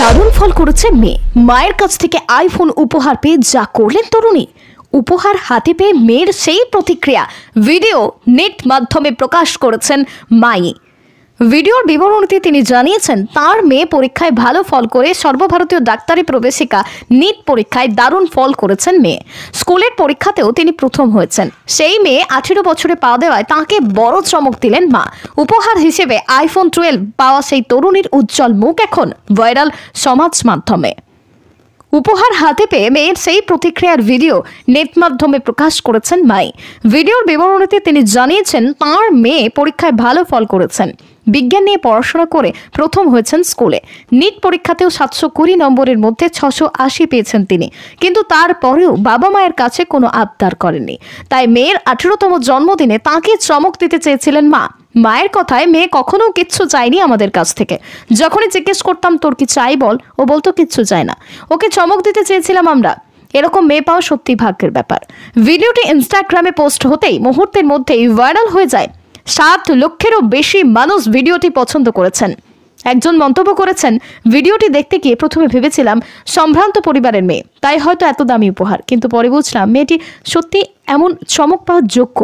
দারুণ ফল করেছে মেয়ে মায়ের কাছ থেকে আইফোন উপহার পেয়ে যা করলেন তরুণী উপহার হাতে পেয়ে মেয়ের সেই প্রতিক্রিয়া ভিডিও নেট মাধ্যমে প্রকাশ করেছেন মাই ভিডিওর বিবরণীতে তিনি জানিয়েছেন তার মেয়ে পরীক্ষায় ভালো ফল করে সর্বভারতীয় ডাক্তারি প্রবেশিকা নিট পরীক্ষায় দারুণ ফল করেছেন মেয়ে স্কুলের পরীক্ষাতেও তিনি প্রথম হয়েছেন সেই মেয়ে আঠেরো বছরে পা দেওয়ায় তাঁকে বড় চমক দিলেন মা উপহার হিসেবে আইফোন টুয়েলভ পাওয়া সেই তরুণীর উজ্জ্বল মুখ এখন ভাইরাল সমাজ মাধ্যমে উপহার হাতে পেয়ে মেয়ের সেই প্রতিক্রিয়ার ভিডিও নেট মাধ্যমে প্রকাশ করেছেন মাই ভিডিওর বিবরণীতে তিনি জানিয়েছেন তাঁর মেয়ে পরীক্ষায় ভালো ফল করেছেন বিজ্ঞান নিয়ে পড়াশোনা করে প্রথম হয়েছেন স্কুলে নিট পরীক্ষাতেও সাতশো কুড়ি নম্বরের মধ্যে ছশো আশি পেয়েছেন তিনি কিন্তু তারপরেও বাবা মায়ের কাছে কোনো আবদার করেননি তাই মেয়ের আঠেরোতম জন্মদিনে তাঁকে চমক দিতে চেয়েছিলেন মা মায়ের কথায় মেয়ে কখনো কিচ্ছু চায়নি আমাদের কাছ থেকে যখনই জিজ্ঞেস করতাম তোর কি চাই বল ও বলতো কিচ্ছু চায় না ওকে চমক দিতে চেয়েছিলাম আমরা এরকম মেয়ে পাওয়া সত্যি ভাগ্যের ব্যাপার ভিডিওটি ইনস্টাগ্রামে পোস্ট হতেই মুহূর্তের মধ্যেই ভাইরাল হয়ে যায় সাত লক্ষেরও বেশি মানুষ ভিডিওটি পছন্দ করেছেন একজন মন্তব্য করেছেন ভিডিওটি দেখতে গিয়ে প্রথমে ভেবেছিলাম সম্ভ্রান্ত পরিবারের মেয়ে তাই হয়তো এত দামি উপহার কিন্তু পরে বুঝলাম মেয়েটি সত্যি এমন চমক পাওয়ার যোগ্য